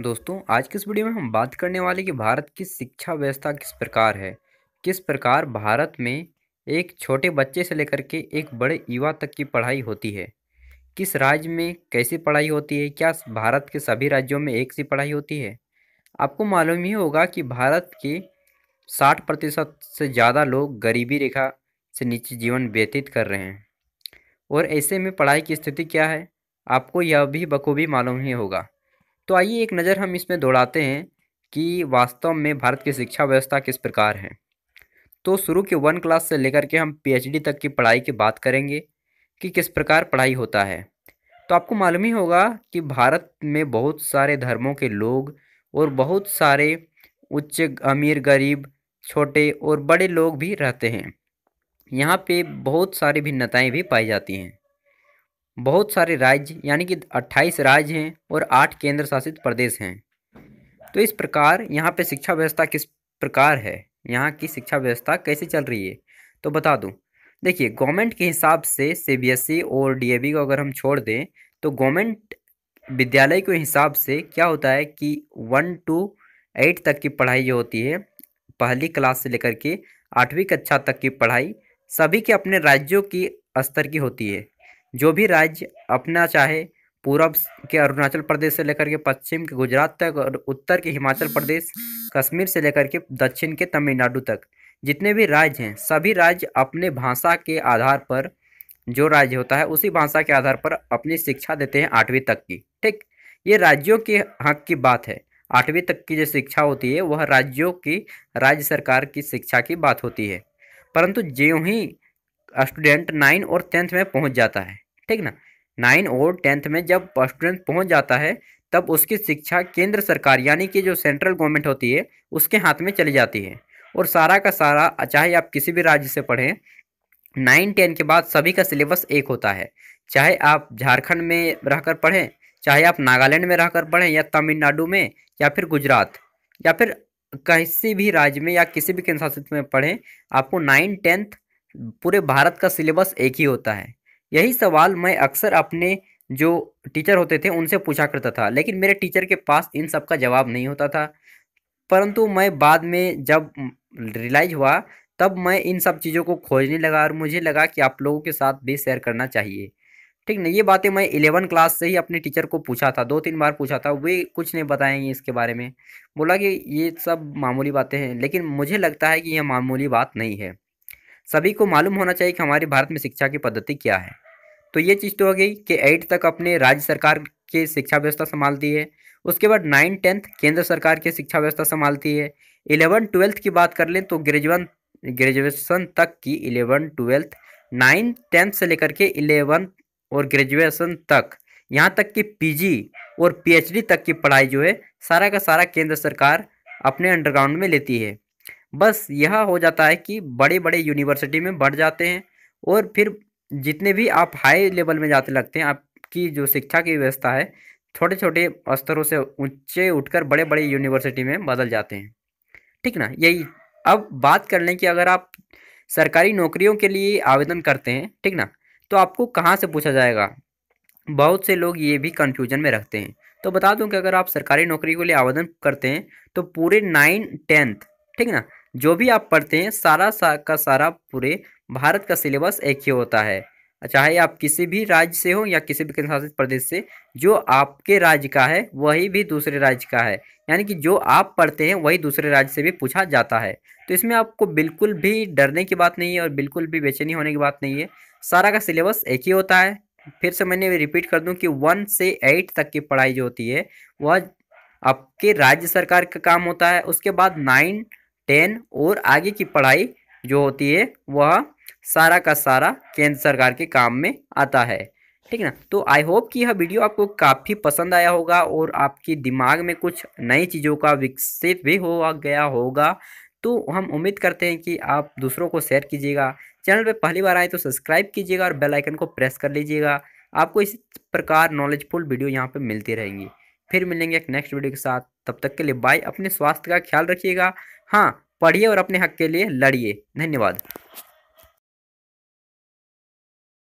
दोस्तों आज की इस वीडियो में हम बात करने वाले कि भारत की शिक्षा व्यवस्था किस प्रकार है किस प्रकार भारत में एक छोटे बच्चे से लेकर के एक बड़े युवा तक की पढ़ाई होती है किस राज्य में कैसी पढ़ाई होती है क्या भारत के सभी राज्यों में एक सी पढ़ाई होती है आपको मालूम ही होगा कि भारत के साठ प्रतिशत से ज़्यादा लोग गरीबी रेखा से नीचे जीवन व्यतीत कर रहे हैं और ऐसे में पढ़ाई की स्थिति क्या है आपको यह भी बखूबी मालूम ही होगा तो आइए एक नज़र हम इसमें दौड़ाते हैं कि वास्तव में भारत की शिक्षा व्यवस्था किस प्रकार है तो शुरू के वन क्लास से लेकर के हम पीएचडी तक की पढ़ाई की बात करेंगे कि किस प्रकार पढ़ाई होता है तो आपको मालूम ही होगा कि भारत में बहुत सारे धर्मों के लोग और बहुत सारे उच्च अमीर गरीब छोटे और बड़े लोग भी रहते हैं यहाँ पे बहुत सारी भिन्नताएँ भी पाई जाती हैं बहुत सारे राज्य यानी कि 28 राज्य हैं और आठ केंद्र शासित प्रदेश हैं तो इस प्रकार यहाँ पे शिक्षा व्यवस्था किस प्रकार है यहाँ की शिक्षा व्यवस्था कैसे चल रही है तो बता दूँ देखिए गवर्नमेंट के हिसाब से सीबीएसई e और डीएवी को अगर हम छोड़ दें तो गवर्नमेंट विद्यालय के हिसाब से क्या होता है कि वन टू एट तक की पढ़ाई जो होती है पहली क्लास से लेकर के आठवीं कक्षा तक की पढ़ाई सभी के अपने राज्यों की स्तर की होती है जो भी राज्य अपना चाहे पूरब के अरुणाचल प्रदेश से लेकर के पश्चिम के गुजरात तक और उत्तर के हिमाचल प्रदेश कश्मीर से लेकर के दक्षिण के तमिलनाडु तक जितने भी राज्य हैं सभी राज्य अपने भाषा के आधार पर जो राज्य होता है उसी भाषा के आधार पर अपनी शिक्षा देते हैं आठवीं तक की ठीक ये राज्यों के हक की बात है आठवीं तक की जो शिक्षा होती है वह राज्यों की राज्य सरकार की शिक्षा की बात होती है परंतु ज्यों ही स्टूडेंट नाइन और टेंथ में पहुंच जाता है ठीक ना नाइन और टेंथ में जब स्टूडेंट पहुंच जाता है तब उसकी शिक्षा केंद्र सरकार यानी कि जो सेंट्रल गवर्नमेंट होती है उसके हाथ में चली जाती है और सारा का सारा चाहे आप किसी भी राज्य से पढ़ें नाइन टेन के बाद सभी का सिलेबस एक होता है चाहे आप झारखंड में रहकर पढ़ें चाहे आप नागालैंड में रहकर पढ़ें या तमिलनाडु में या फिर गुजरात या फिर किसी भी राज्य में या किसी भी केंद्र शासित में पढ़ें आपको नाइन टेंथ पूरे भारत का सिलेबस एक ही होता है यही सवाल मैं अक्सर अपने जो टीचर होते थे उनसे पूछा करता था लेकिन मेरे टीचर के पास इन सब का जवाब नहीं होता था परंतु मैं बाद में जब रियलाइज हुआ तब मैं इन सब चीज़ों को खोजने लगा और मुझे लगा कि आप लोगों के साथ भी शेयर करना चाहिए ठीक ना ये बातें मैं इलेवन क्लास से ही अपने टीचर को पूछा था दो तीन बार पूछा था वे कुछ नहीं बताएंगे इसके बारे में बोला कि ये सब मामूली बातें हैं लेकिन मुझे लगता है कि यह मामूली बात नहीं है सभी को मालूम होना चाहिए कि हमारे भारत में शिक्षा की पद्धति क्या है तो ये चीज़ तो हो गई कि एट तक अपने राज्य सरकार की शिक्षा व्यवस्था संभालती है उसके बाद नाइन टेंथ केंद्र सरकार की शिक्षा व्यवस्था संभालती है इलेवन ट्वेल्थ की बात कर लें तो ग्रेजुएन ग्रेजुएशन तक की इलेवन ट्वेल्थ नाइन टेंथ से लेकर के इलेवन और ग्रेजुएशन तक यहाँ तक कि पीजी और पीएचडी तक की पढ़ाई जो है सारा का सारा केंद्र सरकार अपने अंडरग्राउंड में लेती है बस यह हो जाता है कि बड़े बड़े यूनिवर्सिटी में बढ़ जाते हैं और फिर जितने भी आप हाई लेवल में जाते लगते हैं आपकी जो शिक्षा की व्यवस्था है छोटे छोटे स्तरों से ऊंचे उठकर बड़े बड़े यूनिवर्सिटी में बदल जाते हैं ठीक ना यही अब बात कर लें कि अगर आप सरकारी नौकरियों के लिए आवेदन करते हैं ठीक ना तो आपको कहाँ से पूछा जाएगा बहुत से लोग ये भी कन्फ्यूजन में रखते हैं तो बता दूं कि अगर आप सरकारी नौकरी के लिए आवेदन करते हैं तो पूरे नाइन टेंथ ठीक ना जो भी आप पढ़ते हैं सारा सा का सारा पूरे भारत का सिलेबस एक ही होता है चाहे आप किसी भी राज्य से हो या किसी भी केंद्रशासित प्रदेश से जो आपके राज्य का है वही भी दूसरे राज्य का है यानी कि जो आप पढ़ते हैं वही दूसरे राज्य से भी पूछा जाता है तो इसमें आपको बिल्कुल भी डरने की बात नहीं है और बिल्कुल भी बेचैनी होने की बात नहीं है सारा का सिलेबस एक ही होता है फिर से मैंने रिपीट कर दूँ कि वन से एट तक की पढ़ाई जो होती है वह आपके राज्य सरकार का काम होता है उसके बाद नाइन टेन और आगे की पढ़ाई जो होती है वह सारा का सारा केंद्र सरकार के काम में आता है ठीक है ना तो आई होप कि यह वीडियो आपको काफ़ी पसंद आया होगा और आपके दिमाग में कुछ नई चीज़ों का विकसित भी हो गया होगा तो हम उम्मीद करते हैं कि आप दूसरों को शेयर कीजिएगा चैनल पर पहली बार आए तो सब्सक्राइब कीजिएगा और बेल आइकन को प्रेस कर लीजिएगा आपको इसी प्रकार नॉलेजफुल वीडियो यहाँ पे मिलती रहेंगी फिर मिलेंगे एक नेक्स्ट वीडियो के साथ तब तक के लिए बाय अपने स्वास्थ्य का ख्याल रखिएगा हाँ पढ़िए और अपने हक के लिए लड़िए धन्यवाद